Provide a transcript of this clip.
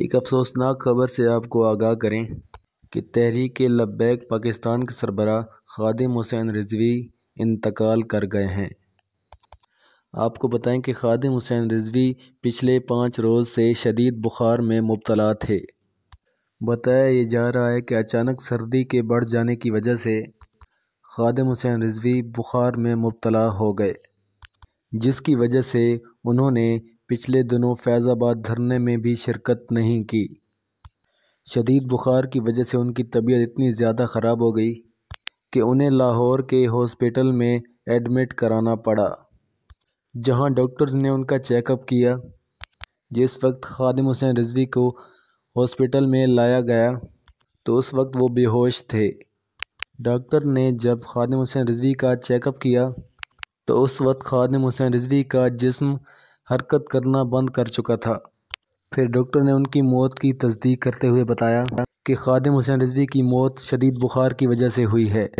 एक अफ़सोसनाक खबर से आपको आगाह करें कि तहरीक लब्बैक पाकिस्तान के सरबरा खादिम हुसैन रिजवी इंतकाल कर गए हैं आपको बताएं कि खादिम हुसैन रिजवी पिछले पाँच रोज़ से शदीद बुखार में मुबतला थे बताया ये जा रहा है कि अचानक सर्दी के बढ़ जाने की वजह से खादिम हुसैन रिजवी बुखार में मुबतला हो गए जिसकी वजह से उन्होंने पिछले दिनों फैज़ाबाद धरने में भी शिरकत नहीं की शदीद बुखार की वजह से उनकी तबीयत इतनी ज़्यादा ख़राब हो गई कि उन्हें लाहौर के हॉस्पिटल में एडमिट कराना पड़ा जहां डॉक्टर्स ने उनका चेकअप किया जिस वक्त खादिम हुसैन रिजवी को हॉस्पिटल में लाया गया तो उस वक्त वो बेहोश थे डॉक्टर ने जब खादिम हुसैन रिजवी का चेकअप किया तो उस वक्त खादिम हुसैन रिजवी का जिस्म हरकत करना बंद कर चुका था फिर डॉक्टर ने उनकी मौत की तस्दीक करते हुए बताया कि खादिम हुसैन रिजवी की मौत शदीद बुखार की वजह से हुई है